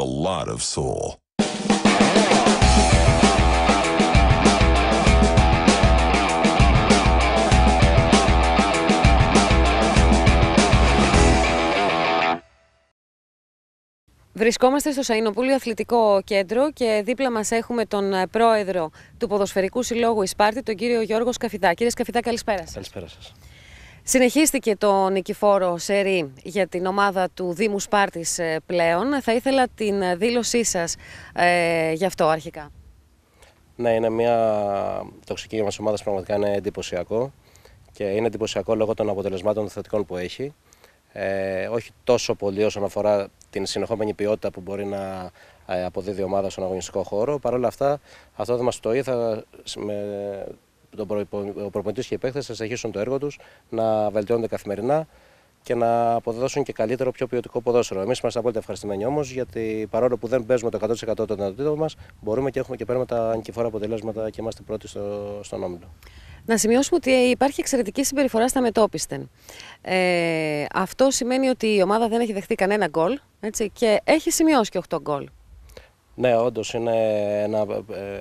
a lot of soul. Βρισκόμαστε στο Σαϊνοπούλιο Αθλητικό Κέντρο και δίπλα μας έχουμε τον ε, πρόεδρο του Ποδοσφαιρικού Συλλόγου Ισπάρτη, τον κύριο Γιώργος Σκαφιδά. Κύριε Σκαφιδά, καλησπέρα σας. Καλησπέρα σας. Συνεχίστηκε το νικηφόρο ΣΕΡΙ για την ομάδα του Δήμου Σπάρτης ε, πλέον. Θα ήθελα την δήλωσή σας ε, γι' αυτό αρχικά. Ναι, είναι μια τοξική μας ομάδας πραγματικά είναι εντυπωσιακό και είναι εντυπωσιακό λόγω των αποτελεσμάτων των θετικών που έχει. Ε, όχι τόσο πολύ όσον αφορά την συνεχόμενη ποιότητα που μπορεί να ε, αποδίδει η ομάδα στον αγωνιστικό χώρο. Παρ' όλα αυτά, αυτό δεν μας το είδα ο προπονητής και οι παίχτε να συνεχίσουν το έργο τους να βελτιώνονται καθημερινά και να αποδώσουν και καλύτερο, πιο ποιοτικό ποδόσφαιρο. Εμείς είμαστε απόλυτα ευχαριστημένοι όμως, γιατί παρόλο που δεν παίζουμε το 100% των δυνατοτήτων μας, μπορούμε και έχουμε και παίρνουμε τα ανικηφόρα αποτελέσματα και είμαστε πρώτοι στο, στον όμιλο. Να σημειώσουμε ότι υπάρχει εξαιρετική συμπεριφορά στα μετόπιστεν. Ε, αυτό σημαίνει ότι η ομάδα δεν έχει δεχτεί κανένα γκολ έτσι, και έχει σημειώσει και 8 γκολ. Ναι, όντως ε,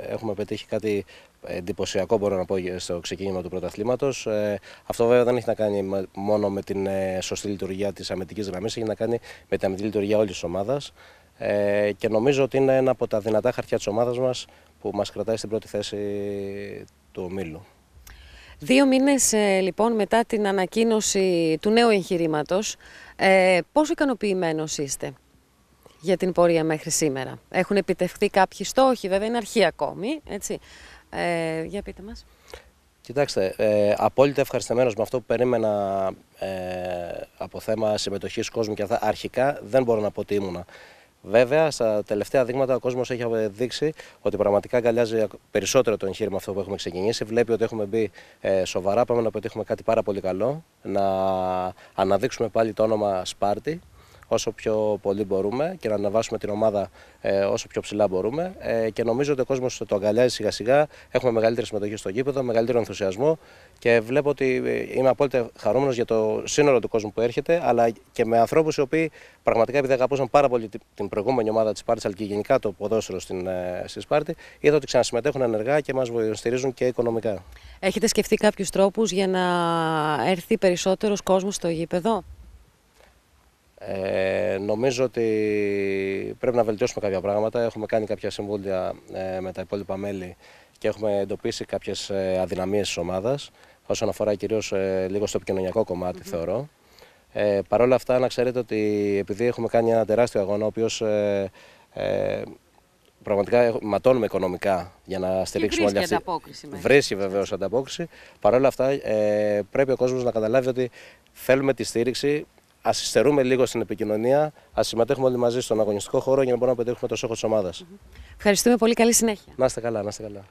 έχουμε πετύχει κάτι εντυπωσιακό μπορώ να πω στο ξεκίνημα του πρωταθλήματος. Ε, αυτό βέβαια δεν έχει να κάνει μόνο με την ε, σωστή λειτουργία της αμυντικής γραμμής, έχει να κάνει με την αμυντική λειτουργία όλης της ομάδας ε, και νομίζω ότι είναι ένα από τα δυνατά χαρτιά της ομάδας μας που μας κρατάει στην πρώτη θέση του ομίλου. Δύο μήνες ε, λοιπόν μετά την ανακοίνωση του νέου εγχειρήματος, ε, πόσο ικανοποιημένος είστε για την πορεία μέχρι σήμερα. Έχουν επιτευχθεί κάποιοι στόχοι, βέβαια είναι αρχή ακόμη, έτσι. Ε, για πείτε μας. Κοιτάξτε, ε, απόλυτα ευχαριστημένος με αυτό που περίμενα ε, από θέμα συμμετοχής κόσμου και αυτά. Αρχικά δεν μπορώ να πω ότι ήμουνα. Βέβαια, στα τελευταία δείγματα ο κόσμος έχει δείξει ότι πραγματικά αγκαλιάζει περισσότερο το εγχείρημα αυτό που έχουμε ξεκινήσει. Βλέπει ότι έχουμε μπει ε, σοβαρά. Πάμε να πετύχουμε κάτι πάρα πολύ καλό. Να αναδείξουμε πάλι το όνομα Σπάρτη όσο πιο πολύ μπορούμε και να αναβάσουμε την ομάδα ε, όσο πιο ψηλά μπορούμε. Ε, και νομίζω ότι ο κόσμος το αγκαλιάζει σιγά σιγά. Έχουμε μεγαλύτερη συμμετοχή στο γήπεδο, μεγαλύτερο ενθουσιασμό και βλέπω ότι ε, είμαι απόλυτα χαρούμενος για το σύνολο του κόσμου που έρχεται, αλλά και με ανθρώπους οι οποίοι πραγματικά επειδή αγαπούσαν πάρα πολύ την προηγούμενη ομάδα της Σπάρτη, αλλά και γενικά το ποδόσφαιρο στην, στη Σπάρτη, είδα ότι ξανασυμμετέχουν ενεργά και μας στηρίζουν και οικονομικά. Έχετε σκεφτεί κάποιους τρόπους για να έρθει περισσότερος κόσμος στο γήπεδο. Ε, νομίζω ότι πρέπει να βελτιώσουμε κάποια πράγματα. Έχουμε κάνει κάποια συμβούλια ε, με τα υπόλοιπα μέλη και έχουμε εντοπίσει κάποιες αδυναμίες της ομάδας. Όσον αφορά κυρίως ε, λίγο στο επικοινωνιακό κομμάτι, mm -hmm. θεωρώ. Ε, Παρ' όλα αυτά, να ξέρετε ότι επειδή έχουμε κάνει ένα τεράστιο αγώνα, ο οποίος ε, ε, πραγματικά ματώνουμε οικονομικά για να στηρίξουμε όλη αυτή. Ανταπόκριση, βρίσκει βεβαίως ανταπόκριση. Παρ' όλα αυτά, ε, πρέπει ο κόσμος να καταλάβει ότι θέλουμε τη στήριξη Ας υστερούμε λίγο στην επικοινωνία, ας συμμετέχουμε όλοι μαζί στον αγωνιστικό χώρο για να μπορούμε να πετύχουμε το στόχο της ομάδας. Ευχαριστούμε πολύ. Καλή συνέχεια. Να είστε καλά, να είστε καλά.